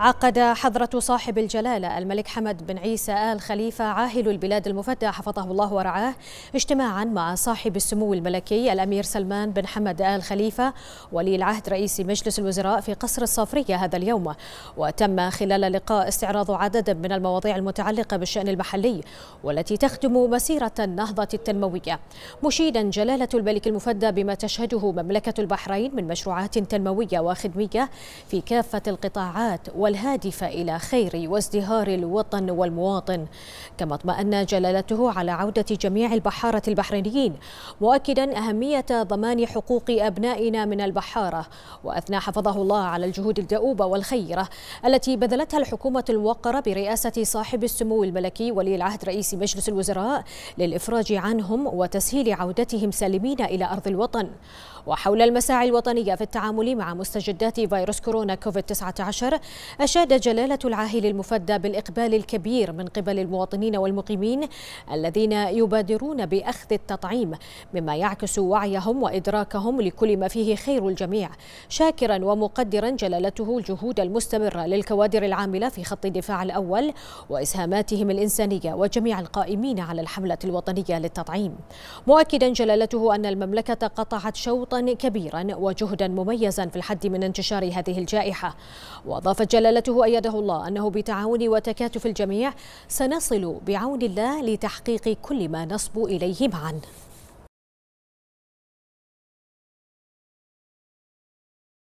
عقد حضرة صاحب الجلالة الملك حمد بن عيسى آل خليفة عاهل البلاد المفدى حفظه الله ورعاه اجتماعا مع صاحب السمو الملكي الأمير سلمان بن حمد آل خليفة ولي العهد رئيس مجلس الوزراء في قصر الصافرية هذا اليوم وتم خلال اللقاء استعراض عدد من المواضيع المتعلقة بالشأن المحلي والتي تخدم مسيرة النهضة التنموية مشيدا جلالة الملك المفدى بما تشهده مملكة البحرين من مشروعات تنموية وخدمية في كافة القطاعات والهادفة إلى خير وازدهار الوطن والمواطن كما اطمأن جلالته على عودة جميع البحارة البحرينيين مؤكدا أهمية ضمان حقوق أبنائنا من البحارة وأثنى حفظه الله على الجهود الدؤوبة والخيرة التي بذلتها الحكومة الموقرة برئاسة صاحب السمو الملكي ولي العهد رئيس مجلس الوزراء للإفراج عنهم وتسهيل عودتهم سالمين إلى أرض الوطن وحول المساعي الوطنية في التعامل مع مستجدات فيروس كورونا كوفيد 19 أشاد جلالة العاهل المفدى بالإقبال الكبير من قبل المواطنين والمقيمين الذين يبادرون بأخذ التطعيم مما يعكس وعيهم وإدراكهم لكل ما فيه خير الجميع شاكرا ومقدرا جلالته الجهود المستمرة للكوادر العاملة في خط الدفاع الأول وإسهاماتهم الإنسانية وجميع القائمين على الحملة الوطنية للتطعيم مؤكدا جلالته أن المملكة قطعت شوطا كبيرا وجهدا مميزا في الحد من انتشار هذه الجائحة وأضافت جلالته دلالته أيده الله أنه بتعاون وتكاتف الجميع سنصل بعون الله لتحقيق كل ما نصبو إليه معا